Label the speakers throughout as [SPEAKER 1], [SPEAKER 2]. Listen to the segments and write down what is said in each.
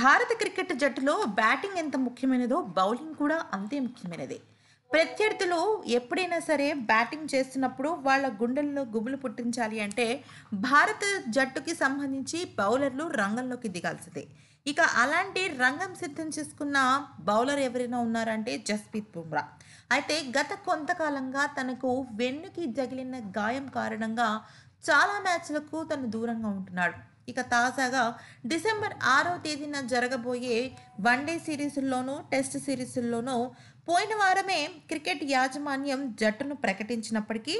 [SPEAKER 1] భారత క్రికెట్ జట్టులో బ్యాటింగ్ ఎంత ముఖ్యమైనదో బౌలింగ్ కూడా అంతే ముఖ్యమైనదే ప్రత్యర్థులు ఎప్పుడైనా సరే బ్యాటింగ్ చేస్తున్నప్పుడు వాళ్ళ గుండెల్లో గుబులు పుట్టించాలి అంటే భారత జట్టుకి సంబంధించి బౌలర్లు రంగంలోకి దిగాల్సిందే ఇక అలాంటి రంగం సిద్ధం చేసుకున్న బౌలర్ ఎవరైనా ఉన్నారంటే జస్ప్రీత్ బుమ్రా అయితే గత కొంతకాలంగా తనకు వెన్నుకి తగిలిన గాయం కారణంగా చాలా మ్యాచ్లకు తను దూరంగా ఉంటున్నాడు ఇక తాజాగా డిసెంబర్ ఆరో తేదీన జరగబోయే వన్డే సిరీస్లోనూ టెస్ట్ సిరీస్ల్లోనూ పోయిన వారమే క్రికెట్ యాజమాన్యం జట్టును ప్రకటించినప్పటికీ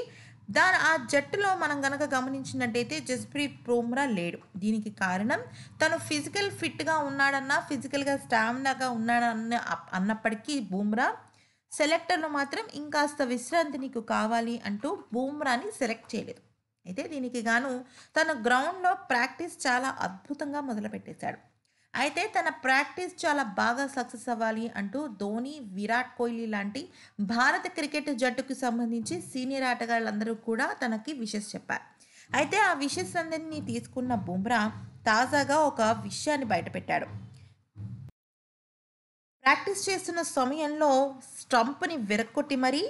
[SPEAKER 1] దాని ఆ జట్టులో మనం గనక గమనించినట్టయితే జస్ప్రీత్ బుమ్రా లేడు దీనికి కారణం తను ఫిజికల్ ఫిట్గా ఉన్నాడన్నా ఫిజికల్గా స్టామినాగా ఉన్నాడన్న అన్నప్పటికీ బుమ్రా సెలెక్టర్ను మాత్రం ఇంకాస్త విశ్రాంతి నీకు కావాలి అంటూ బూమ్రాని సెలెక్ట్ చేయలేదు అయితే దీనికి గాను తను గ్రౌండ్లో ప్రాక్టీస్ చాలా అద్భుతంగా మొదలుపెట్టేశాడు అయితే తన ప్రాక్టీస్ చాలా బాగా సక్సెస్ అవ్వాలి అంటూ ధోని విరాట్ కోహ్లీ లాంటి భారత క్రికెట్ జట్టుకు సంబంధించి సీనియర్ ఆటగాళ్ళందరూ కూడా తనకి విషెస్ చెప్పారు అయితే ఆ విషెస్ అందరినీ తీసుకున్న బుమ్రా తాజాగా ఒక విషయాన్ని బయటపెట్టాడు ప్రాక్టీస్ చేస్తున్న సమయంలో స్టంప్ని విరక్కొట్టి మరీ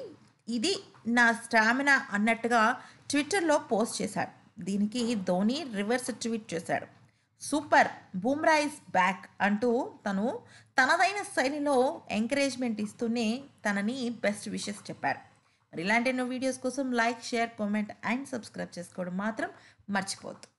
[SPEAKER 1] ఇది నా స్టామినా అన్నట్టుగా ట్విట్టర్లో పోస్ట్ చేశాడు దీనికి ధోని రివర్స్ ట్వీట్ చేశాడు సూపర్ బూమ్రాయిస్ ఇస్ బ్యాక్ అంటూ తను తనదైన శైలిలో ఎంకరేజ్మెంట్ ఇస్తూనే తనని బెస్ట్ విషెస్ చెప్పారు మరి ఇలాంటి ఎన్నో వీడియోస్ కోసం like share comment and subscribe చేసుకోవడం మాత్రం మర్చిపోద్దు